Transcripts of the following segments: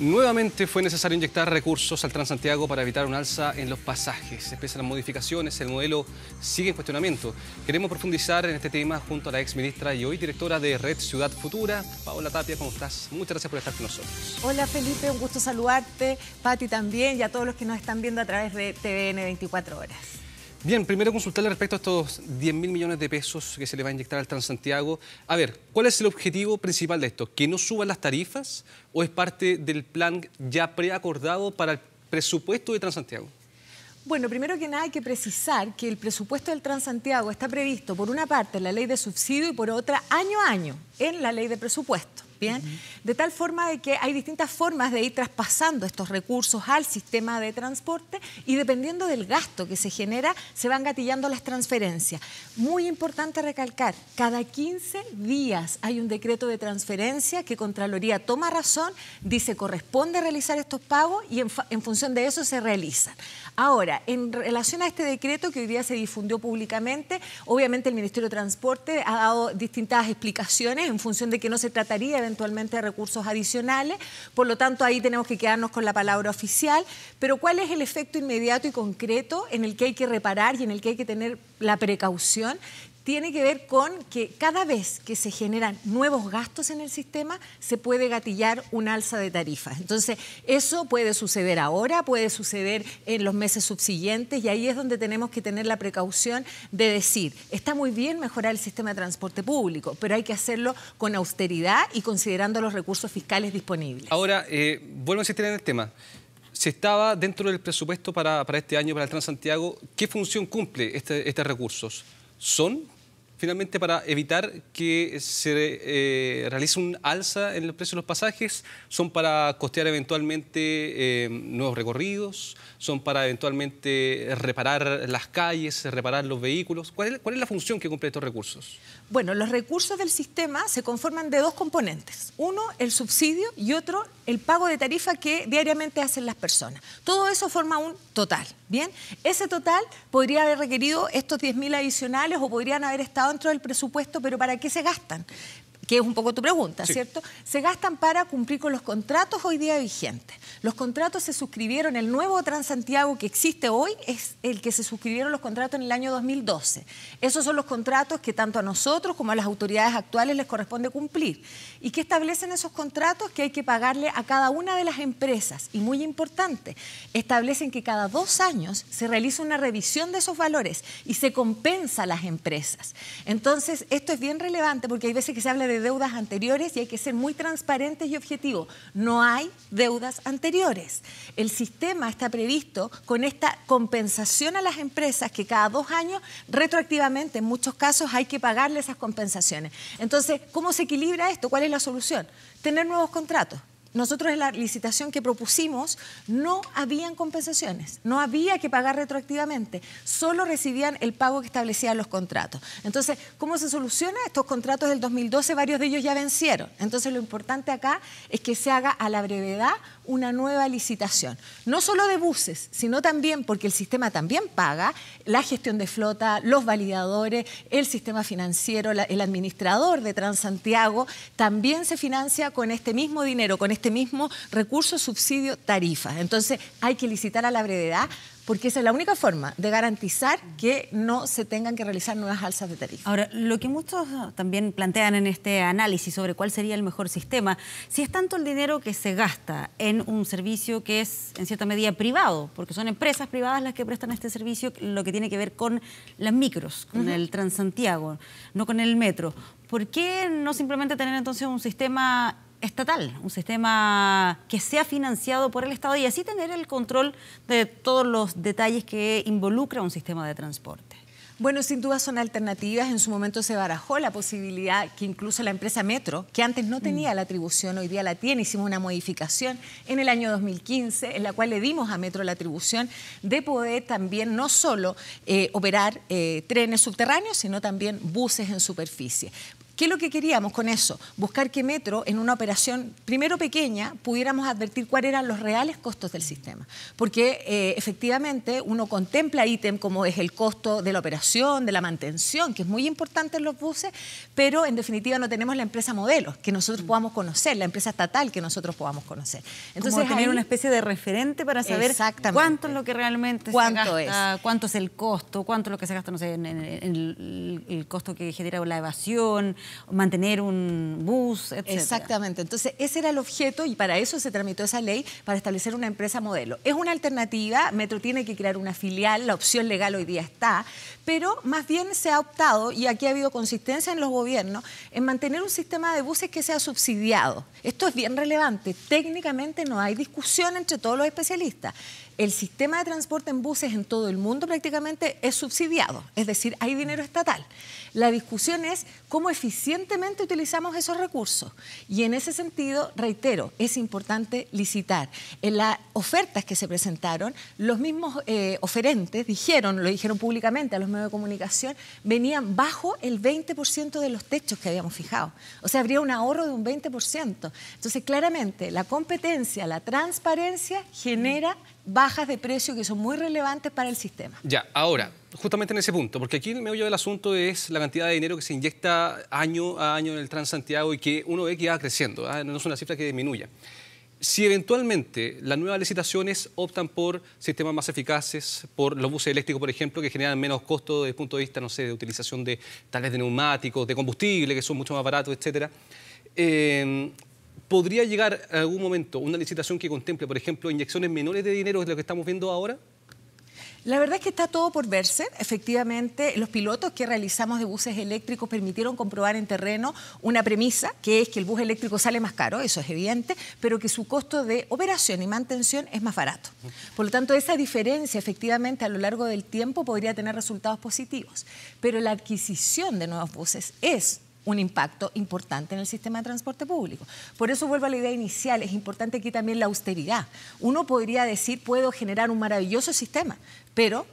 Nuevamente fue necesario inyectar recursos al Transantiago para evitar un alza en los pasajes. de las modificaciones, el modelo sigue en cuestionamiento. Queremos profundizar en este tema junto a la ex ministra y hoy directora de Red Ciudad Futura, Paola Tapia. ¿Cómo estás? Muchas gracias por estar con nosotros. Hola Felipe, un gusto saludarte, Pati también y a todos los que nos están viendo a través de TVN 24 Horas. Bien, primero consultarle respecto a estos 10 mil millones de pesos que se le va a inyectar al Transantiago. A ver, ¿cuál es el objetivo principal de esto? ¿Que no suban las tarifas o es parte del plan ya preacordado para el presupuesto de Transantiago? Bueno, primero que nada hay que precisar que el presupuesto del Transantiago está previsto por una parte en la ley de subsidio y por otra año a año en la ley de presupuesto de tal forma de que hay distintas formas de ir traspasando estos recursos al sistema de transporte y dependiendo del gasto que se genera, se van gatillando las transferencias. Muy importante recalcar, cada 15 días hay un decreto de transferencia que Contraloría toma razón, dice corresponde realizar estos pagos y en, en función de eso se realizan. Ahora, en relación a este decreto que hoy día se difundió públicamente, obviamente el Ministerio de Transporte ha dado distintas explicaciones en función de que no se trataría de eventualmente recursos adicionales. Por lo tanto, ahí tenemos que quedarnos con la palabra oficial. Pero ¿cuál es el efecto inmediato y concreto en el que hay que reparar y en el que hay que tener la precaución? tiene que ver con que cada vez que se generan nuevos gastos en el sistema, se puede gatillar un alza de tarifas. Entonces, eso puede suceder ahora, puede suceder en los meses subsiguientes y ahí es donde tenemos que tener la precaución de decir, está muy bien mejorar el sistema de transporte público, pero hay que hacerlo con austeridad y considerando los recursos fiscales disponibles. Ahora, eh, vuelvo a insistir en el tema se estaba dentro del presupuesto para, este año, para el Transantiago, ¿qué función cumple estos este recursos? son finalmente para evitar que se eh, realice un alza en el precio de los pasajes, son para costear eventualmente eh, nuevos recorridos, son para eventualmente reparar las calles, reparar los vehículos. ¿Cuál es, ¿Cuál es, la función que cumplen estos recursos? Bueno, los recursos del sistema se conforman de dos componentes. Uno, el subsidio y otro, el pago de tarifa que diariamente hacen las personas. Todo eso forma un total. Bien, ese total podría haber requerido estos 10.000 adicionales o podrían haber estado dentro del presupuesto, pero ¿para qué se gastan? que es un poco tu pregunta, ¿cierto? Se gastan para cumplir con los contratos hoy día vigentes. Los contratos se suscribieron, el nuevo Transantiago que existe hoy es el que se suscribieron los contratos en el año 2012. Esos son los contratos que tanto a nosotros como a las autoridades actuales les corresponde cumplir. ¿Y qué establecen esos contratos? Que hay que pagarle a cada una de las empresas. Y muy importante, establecen que cada dos años se realiza una revisión de esos valores y se compensa a las empresas. Entonces, esto es bien relevante porque hay veces que se habla de deudas anteriores y hay que ser muy transparentes y objetivos. No hay deudas anteriores. El sistema está previsto con esta compensación a las empresas que cada dos años, retroactivamente, en muchos casos, hay que pagarle esas compensaciones. Entonces, ¿cómo se equilibra esto? ¿Cuál es la solución? Tener nuevos contratos nosotros en la licitación que propusimos no habían compensaciones, no había que pagar retroactivamente, solo recibían el pago que establecían los contratos. Entonces, ¿cómo se soluciona? Estos contratos del 2012, varios de ellos ya vencieron. Entonces, lo importante acá es que se haga a la brevedad una nueva licitación, no solo de buses, sino también, porque el sistema también paga, la gestión de flota, los validadores, el sistema financiero, el administrador de Transantiago, también se financia con este mismo dinero, con este este mismo recurso, subsidio, tarifa. Entonces hay que licitar a la brevedad porque esa es la única forma de garantizar que no se tengan que realizar nuevas alzas de tarifa. Ahora, lo que muchos ah, también plantean en este análisis sobre cuál sería el mejor sistema, si es tanto el dinero que se gasta en un servicio que es en cierta medida privado, porque son empresas privadas las que prestan este servicio, lo que tiene que ver con las micros, con el Transantiago, no con el metro, ¿por qué no simplemente tener entonces un sistema estatal, un sistema que sea financiado por el Estado y así tener el control de todos los detalles que involucra un sistema de transporte. Bueno, sin duda son alternativas. En su momento se barajó la posibilidad que incluso la empresa Metro, que antes no tenía mm. la atribución, hoy día la tiene, hicimos una modificación en el año 2015, en la cual le dimos a Metro la atribución de poder también no solo eh, operar eh, trenes subterráneos, sino también buses en superficie. ¿Qué es lo que queríamos con eso? Buscar que Metro, en una operación primero pequeña, pudiéramos advertir cuáles eran los reales costos del sistema. Porque eh, efectivamente uno contempla ítem como es el costo de la operación, de la mantención, que es muy importante en los buses, pero en definitiva no tenemos la empresa modelo que nosotros mm. podamos conocer, la empresa estatal que nosotros podamos conocer. Entonces, tener una especie de referente para saber cuánto es lo que realmente cuánto se es. cuánto es el costo, cuánto es lo que se gasta, no sé, en, el costo que genera la evasión, mantener un bus, etc. Exactamente. Entonces, ese era el objeto y para eso se tramitó esa ley, para establecer una empresa modelo. Es una alternativa, Metro tiene que crear una filial, la opción legal hoy día está, pero más bien se ha optado, y aquí ha habido consistencia en los gobiernos, en mantener un sistema de buses que sea subsidiado. Esto es bien relevante. Técnicamente no hay discusión entre todos los especialistas. El sistema de transporte en buses en todo el mundo prácticamente es subsidiado, es decir, hay dinero estatal. La discusión es cómo eficientemente utilizamos esos recursos. Y en ese sentido, reitero, es importante licitar. En las ofertas que se presentaron, los mismos eh, oferentes dijeron, lo dijeron públicamente a los medios de comunicación, venían bajo el 20% de los techos que habíamos fijado. O sea, habría un ahorro de un 20%. Entonces, claramente, la competencia, la transparencia genera bajas de precio que son muy relevantes para el sistema. Ya, ahora, justamente en ese punto, porque aquí el meollo del asunto es la cantidad de dinero que se inyecta año a año en el Transantiago y que uno ve que va creciendo, ¿ah? no es una cifra que disminuya. Si eventualmente las nuevas licitaciones optan por sistemas más eficaces, por los buses eléctricos, por ejemplo, que generan menos costos desde el punto de vista, no sé, de utilización de tales de neumáticos, de combustible, que son mucho más baratos, etcétera, em, ¿podría llegar a algún momento una licitación que contemple, por ejemplo, inyecciones menores de dinero de lo que estamos viendo ahora? La verdad es que está todo por verse. Efectivamente, los pilotos que realizamos de buses eléctricos permitieron comprobar en terreno una premisa, que es que el bus eléctrico sale más caro, eso es evidente, pero que su costo de operación y mantención es más barato. Por lo tanto, esa diferencia efectivamente a lo largo del tiempo podría tener resultados positivos. Pero la adquisición de nuevos buses es un impacto importante en el sistema de transporte público. Por eso vuelvo a la idea inicial, es importante aquí también la austeridad. Uno podría decir, puedo generar un maravilloso sistema, pero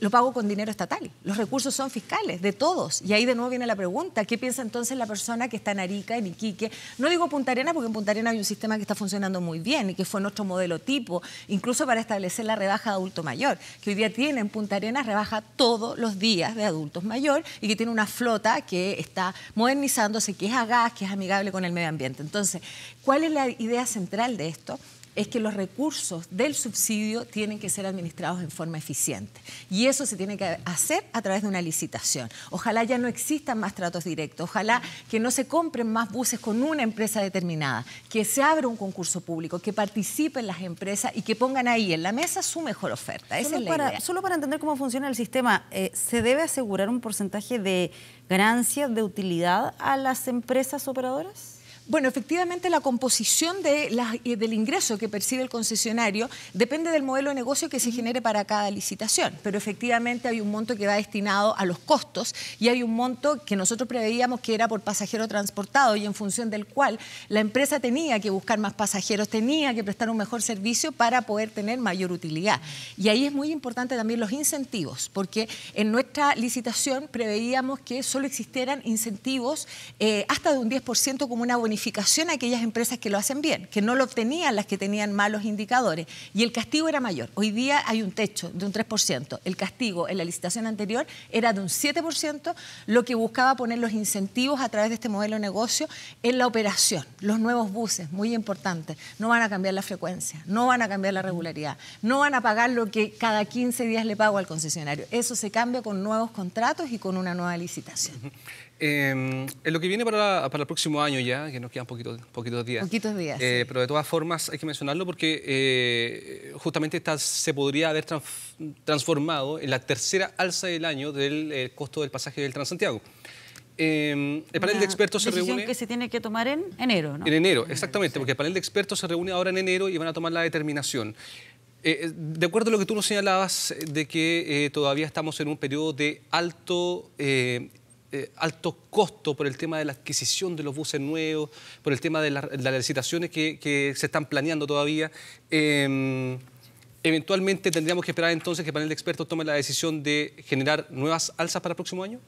lo pago con dinero estatal. Los recursos son fiscales, de todos. Y ahí de nuevo viene la pregunta, ¿qué piensa entonces la persona que está en Arica, en Iquique? No digo Punta Arena porque en Punta Arena hay un sistema que está funcionando muy bien y que fue nuestro modelo tipo, incluso para establecer la rebaja de adulto mayor, que hoy día tiene en Punta Arenas rebaja todos los días de adultos mayor y que tiene una flota que está modernizándose, que es a gas, que es amigable con el medio ambiente. Entonces, ¿cuál es la idea central de esto? es que los recursos del subsidio tienen que ser administrados en forma eficiente. Y eso se tiene que hacer a través de una licitación. Ojalá ya no existan más tratos directos, ojalá que no se compren más buses con una empresa determinada, que se abra un concurso público, que participen las empresas y que pongan ahí en la mesa su mejor oferta. solo, para, solo para entender cómo funciona el sistema, eh, ¿se debe asegurar un porcentaje de ganancias de utilidad a las empresas operadoras? Bueno, efectivamente la composición eh, del ingreso que percibe el concesionario depende del modelo de negocio que se genere para cada licitación, pero efectivamente hay un monto que va destinado a los costos y hay un monto que nosotros preveíamos que era por pasajero transportado y en función del cual la empresa tenía que buscar más pasajeros, tenía que prestar un mejor servicio para poder tener mayor utilidad. Y ahí es muy importante también los incentivos, porque en nuestra licitación preveíamos que solo existieran incentivos eh, hasta de un 10% como una bonificación a aquellas empresas que lo hacen bien, que no lo obtenían las que tenían malos indicadores. Y el castigo era mayor. Hoy día hay un techo de un 3%. El castigo en la licitación anterior era de un 7%, lo que buscaba poner los incentivos a través de este modelo de negocio en la operación. Los nuevos buses, muy importante, no van a cambiar la frecuencia, no van a cambiar la regularidad, no van a pagar lo que cada 15 días le pago al concesionario. Eso se cambia con nuevos contratos y con una nueva licitación. Em, en lo que viene para, el próximo año ya, que nos quedan poquitos, poquitos días. Poquitos días. Eh, pero de todas formas hay que mencionarlo porque eh, justamente esta se podría haber transformado en la tercera alza del año del eh, costo del pasaje del Transantiago. Em, el panel de expertos se reúne... que se tiene que tomar en enero, En enero, ah, exactamente, porque el panel de expertos se reúne ahora en enero y van a tomar la determinación. de acuerdo a lo que tú nos señalabas, de que todavía estamos en un periodo de alto eh, alto costo por el tema de la adquisición de los buses nuevos, por el tema de, las licitaciones que, se están planeando todavía. Em, ¿Eventualmente tendríamos que esperar entonces que el panel de expertos tome la decisión de generar nuevas alzas para el próximo año?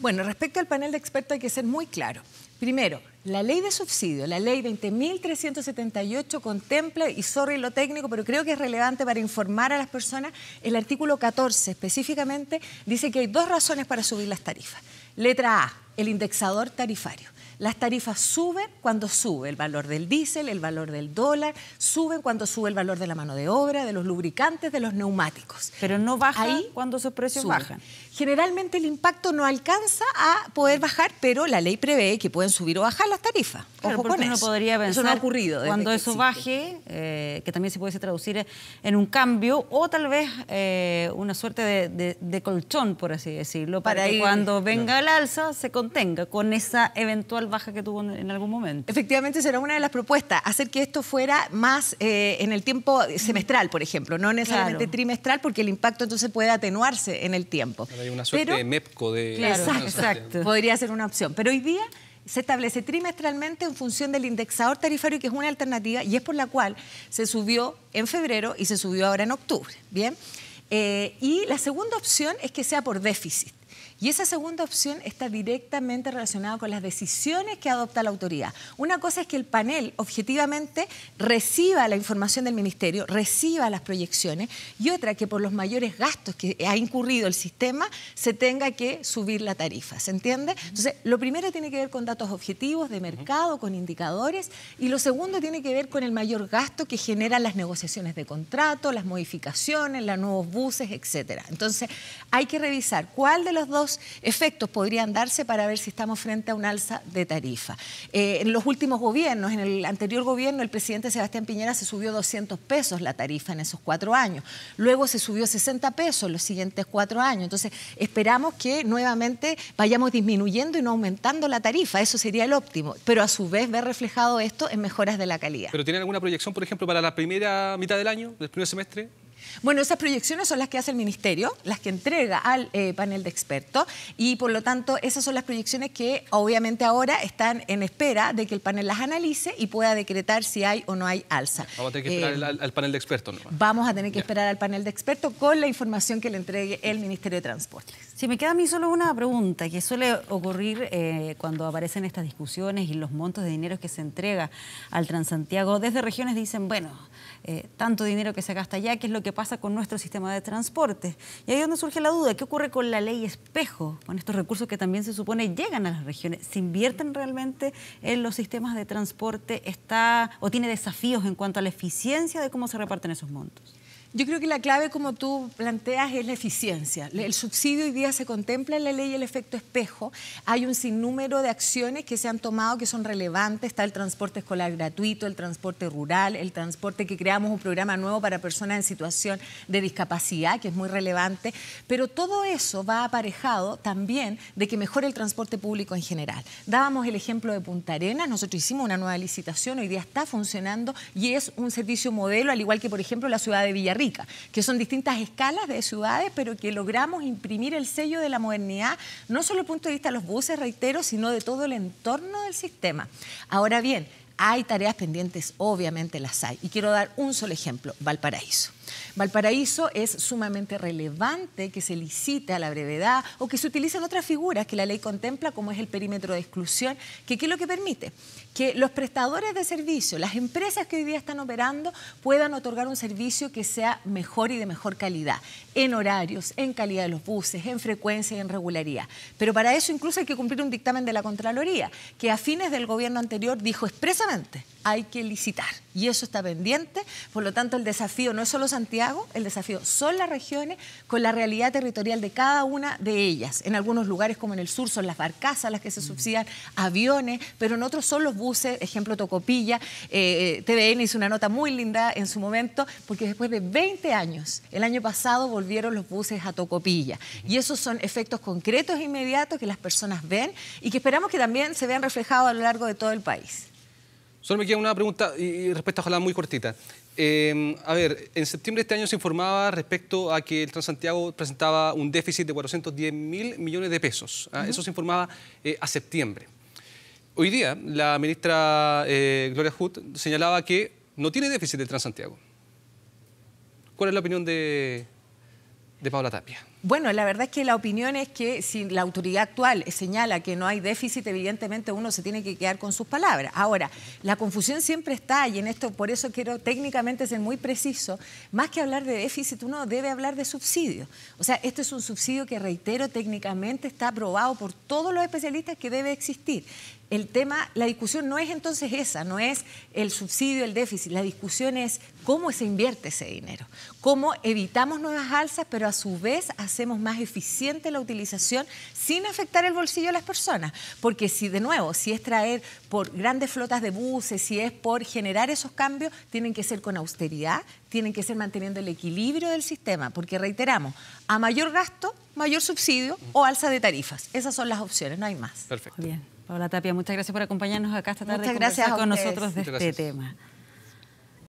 Bueno, respecto al panel de expertos hay que ser muy claro. Primero, la ley de subsidio, la ley 20.378 contempla, y sorry lo técnico, pero creo que es relevante para informar a las personas, el artículo 14 específicamente dice que hay dos razones para subir las tarifas. Letra A, el indexador tarifario. Las tarifas suben cuando sube el valor del diésel, el valor del dólar, suben cuando sube el valor de la mano de obra, de los lubricantes, de los neumáticos. Pero no baja Ahí cuando esos precios bajan generalmente el impacto no alcanza a poder bajar, pero la ley prevé que pueden subir o bajar las tarifas. Ojo con podría pensar no ocurrido cuando eso baje, eh, que también se puede traducir en un cambio o tal vez eh, una suerte de, colchón, por así decirlo, para, que cuando venga el alza se contenga con esa eventual baja que tuvo en, algún momento. Efectivamente, será una de las propuestas, hacer que esto fuera más eh, en el tiempo semestral, por ejemplo, no necesariamente trimestral, porque el impacto entonces puede atenuarse en el tiempo. Hay una suerte de MEPCO de... Claro, exacto, Podría ser una opción. Pero hoy día se establece trimestralmente en función del indexador tarifario, que es una alternativa y es por la cual se subió en febrero y se subió ahora en octubre. Bien. Eh, y la segunda opción es que sea por déficit. Y esa segunda opción está directamente relacionada con las decisiones que adopta la autoridad. Una cosa es que el panel objetivamente reciba la información del ministerio, reciba las proyecciones, y otra que por los mayores gastos que ha incurrido el sistema se tenga que subir la tarifa. ¿Se entiende? Entonces, lo primero tiene que ver con datos objetivos de mercado, con indicadores, y lo segundo tiene que ver con el mayor gasto que generan las negociaciones de contrato, las modificaciones, los nuevos buses, etc. Entonces, hay que revisar cuál de los dos efectos podrían darse para ver si estamos frente a un alza de tarifa. Eh, en los últimos gobiernos, en el anterior gobierno, el presidente Sebastián Piñera se subió 200 pesos la tarifa en esos cuatro años. Luego se subió 60 pesos los siguientes cuatro años. Entonces, esperamos que nuevamente vayamos disminuyendo y no aumentando la tarifa. Eso sería el óptimo. Pero a su vez, ver reflejado esto en mejoras de la calidad. ¿Pero tienen alguna proyección, por ejemplo, para la primera mitad del año, del primer semestre? Bueno, esas proyecciones son las que hace el Ministerio, las que entrega al eh, panel de expertos y por lo tanto esas son las proyecciones que obviamente ahora están en espera de que el panel las analice y pueda decretar si hay o no hay alza. Vamos a tener que esperar eh, al, panel de expertos. Vamos a tener que esperar al panel de expertos con la información que le entregue el Ministerio de Transportes. Si me queda a mí solo una pregunta que suele ocurrir eh, cuando aparecen estas discusiones y los montos de dinero que se entrega al Transantiago. Desde regiones dicen, bueno, eh, tanto dinero que se gasta allá, ¿qué es lo que pasa con nuestro sistema de transporte? Y ahí es donde surge la duda, ¿qué ocurre con la ley espejo? Con estos recursos que también se supone llegan a las regiones. ¿Se invierten realmente en los sistemas de transporte? ¿Está o tiene desafíos en cuanto a la eficiencia de cómo se reparten esos montos? Yo creo que la clave, como tú planteas, es la eficiencia. El subsidio hoy día se contempla en la ley el efecto espejo. Hay un sinnúmero de acciones que se han tomado que son relevantes. Está el transporte escolar gratuito, el transporte rural, el transporte que creamos un programa nuevo para personas en situación de discapacidad, que es muy relevante. Pero todo eso va aparejado también de que mejore el transporte público en general. Dábamos el ejemplo de Punta Arenas. Nosotros hicimos una nueva licitación, hoy día está funcionando y es un servicio modelo, al igual que, por ejemplo, la ciudad de Villarreal que son distintas escalas de ciudades, pero que logramos imprimir el sello de la modernidad, no solo desde el punto de vista de los buses, reitero, sino de todo el entorno del sistema. Ahora bien, hay tareas pendientes, obviamente las hay, y quiero dar un solo ejemplo, Valparaíso. Valparaíso es sumamente relevante que se licite a la brevedad o que se utilicen otras figuras que la ley contempla, como es el perímetro de exclusión, que es lo que permite? Que los prestadores de servicio, las empresas que hoy día están operando, puedan otorgar un servicio que sea mejor y de mejor calidad, en horarios, en calidad de los buses, en frecuencia y en regularidad. Pero para eso incluso hay que cumplir un dictamen de la Contraloría, que a fines del gobierno anterior dijo expresamente, hay que licitar. Y eso está pendiente, por lo tanto el desafío no es solo Santiago, el desafío son las regiones con la realidad territorial de cada una de ellas. En algunos lugares, como en el sur, son las barcazas las que se mm. subsidian, aviones, pero en otros son los buses, ejemplo Tocopilla. Eh, eh, TVN hizo una nota muy linda en su momento, porque después de 20 años, el año pasado volvieron los buses a Tocopilla. Mm. Y esos son efectos concretos e inmediatos que las personas ven y que esperamos que también se vean reflejados a lo largo de todo el país. Solo me queda una pregunta y respecto ojalá muy cortita. Em, a ver, en septiembre de este año se informaba respecto a que el Transantiago presentaba un déficit de 410 mil millones de pesos. ¿ah? Eso se informaba eh, a septiembre. Hoy día la ministra eh, Gloria Hood señalaba que no tiene déficit el Transantiago. ¿Cuál es la opinión de, de Paula Tapia? Bueno, la verdad es que la opinión es que si la autoridad actual señala que no hay déficit, evidentemente uno se tiene que quedar con sus palabras. Ahora, la confusión siempre está y en esto por eso quiero técnicamente ser muy preciso. Más que hablar de déficit, uno debe hablar de subsidio. O sea, este es un subsidio que, reitero, técnicamente está aprobado por todos los especialistas que debe existir. El tema, la discusión no es entonces esa, no es el subsidio, el déficit, la discusión es cómo se invierte ese dinero, cómo evitamos nuevas alzas, pero a su vez hacemos más eficiente la utilización sin afectar el bolsillo de las personas. Porque si, de nuevo, si es traer por grandes flotas de buses, si es por generar esos cambios, tienen que ser con austeridad, tienen que ser manteniendo el equilibrio del sistema. Porque reiteramos, a mayor gasto, mayor subsidio o alza de tarifas. Esas son las opciones, no hay más. Perfecto. Bien. Paula Tapia, muchas gracias por acompañarnos acá esta tarde muchas gracias con nosotros de este tema.